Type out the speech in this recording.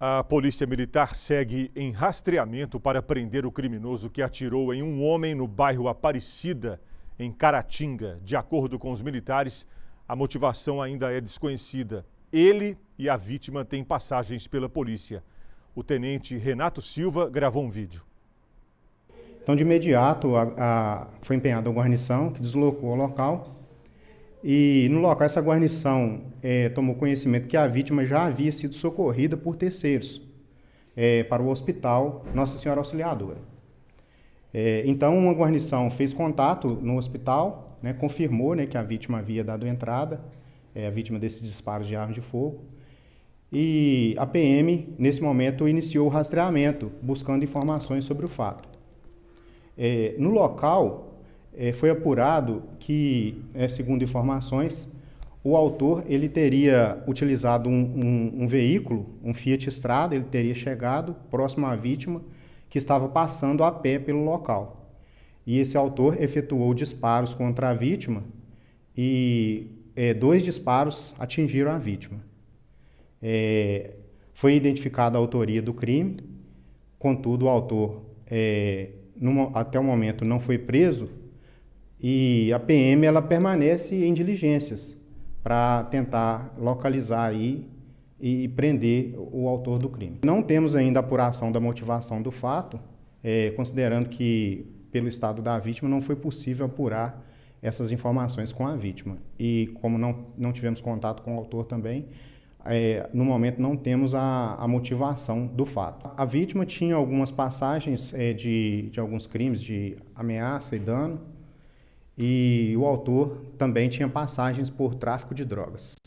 A Polícia Militar segue em rastreamento para prender o criminoso que atirou em um homem no bairro Aparecida, em Caratinga. De acordo com os militares, a motivação ainda é desconhecida. Ele e a vítima têm passagens pela polícia. O tenente Renato Silva gravou um vídeo. Então, de imediato, a, a, foi empenhada uma guarnição que deslocou o local e no local, essa guarnição é, tomou conhecimento que a vítima já havia sido socorrida por terceiros é, para o hospital Nossa Senhora Auxiliadora. É, então, uma guarnição fez contato no hospital, né, confirmou né, que a vítima havia dado entrada, é, a vítima desses disparos de arma de fogo. E a PM, nesse momento, iniciou o rastreamento, buscando informações sobre o fato. É, no local, é, foi apurado que, é, segundo informações, o autor ele teria utilizado um, um, um veículo, um Fiat Strada, ele teria chegado próximo à vítima, que estava passando a pé pelo local. E esse autor efetuou disparos contra a vítima e é, dois disparos atingiram a vítima. É, foi identificada a autoria do crime, contudo, o autor, é, numa, até o momento, não foi preso e a PM ela permanece em diligências para tentar localizar aí e prender o autor do crime. Não temos ainda apuração da motivação do fato, é, considerando que pelo estado da vítima não foi possível apurar essas informações com a vítima. E como não, não tivemos contato com o autor também, é, no momento não temos a, a, motivação do fato. A vítima tinha algumas passagens é, de, de alguns crimes de ameaça e dano, e o autor também tinha passagens por tráfico de drogas.